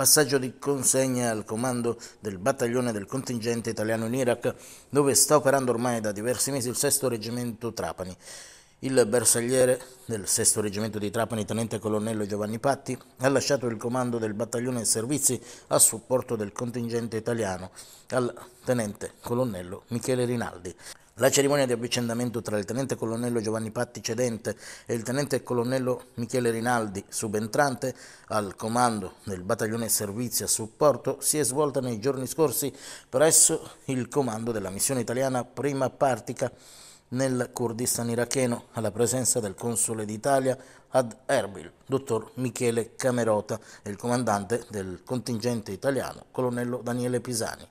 passaggio di consegna al comando del battaglione del contingente italiano in Iraq, dove sta operando ormai da diversi mesi il 6 Reggimento Trapani. Il bersagliere del 6 Reggimento di Trapani, tenente colonnello Giovanni Patti, ha lasciato il comando del battaglione servizi a supporto del contingente italiano al tenente colonnello Michele Rinaldi. La cerimonia di avvicendamento tra il tenente colonnello Giovanni Patti cedente e il tenente colonnello Michele Rinaldi subentrante al comando del battaglione servizio a supporto si è svolta nei giorni scorsi presso il comando della missione italiana prima partica nel Kurdistan iracheno alla presenza del console d'Italia ad Erbil, dottor Michele Camerota e il comandante del contingente italiano, colonnello Daniele Pisani.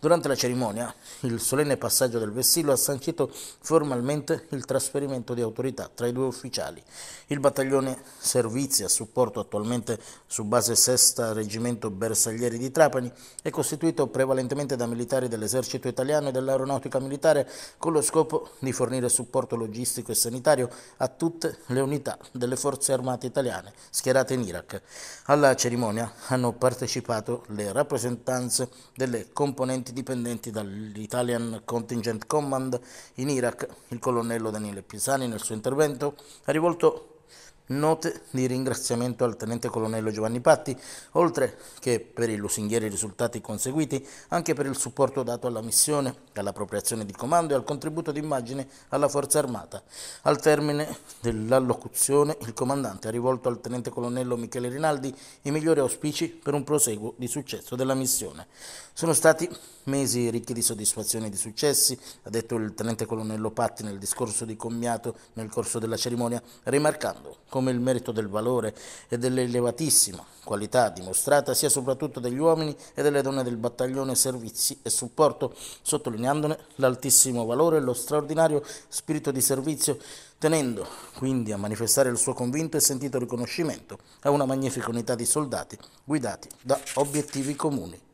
Durante la cerimonia, il solenne passaggio del vessillo ha sancito formalmente il trasferimento di autorità tra i due ufficiali. Il battaglione servizi a supporto attualmente su base sesta reggimento Bersaglieri di Trapani è costituito prevalentemente da militari dell'esercito italiano e dell'aeronautica militare con lo scopo di fornire supporto logistico e sanitario a tutte le unità delle forze armate italiane schierate in Iraq. Alla cerimonia hanno partecipato le rappresentanze delle componenti dipendenti dall'Italian Contingent Command in Iraq. Il colonnello Daniele Pisani nel suo intervento ha rivolto Note di ringraziamento al tenente colonnello Giovanni Patti, oltre che per i lusinghieri risultati conseguiti, anche per il supporto dato alla missione, all'appropriazione di comando e al contributo d'immagine alla Forza Armata. Al termine dell'allocuzione, il comandante ha rivolto al tenente colonnello Michele Rinaldi i migliori auspici per un proseguo di successo della missione. Sono stati mesi ricchi di soddisfazioni e di successi, ha detto il tenente colonnello Patti nel discorso di commiato nel corso della cerimonia, rimarcando come come il merito del valore e dell'elevatissima qualità dimostrata sia soprattutto degli uomini e delle donne del battaglione servizi e supporto, sottolineandone l'altissimo valore e lo straordinario spirito di servizio, tenendo quindi a manifestare il suo convinto e sentito riconoscimento a una magnifica unità di soldati guidati da obiettivi comuni.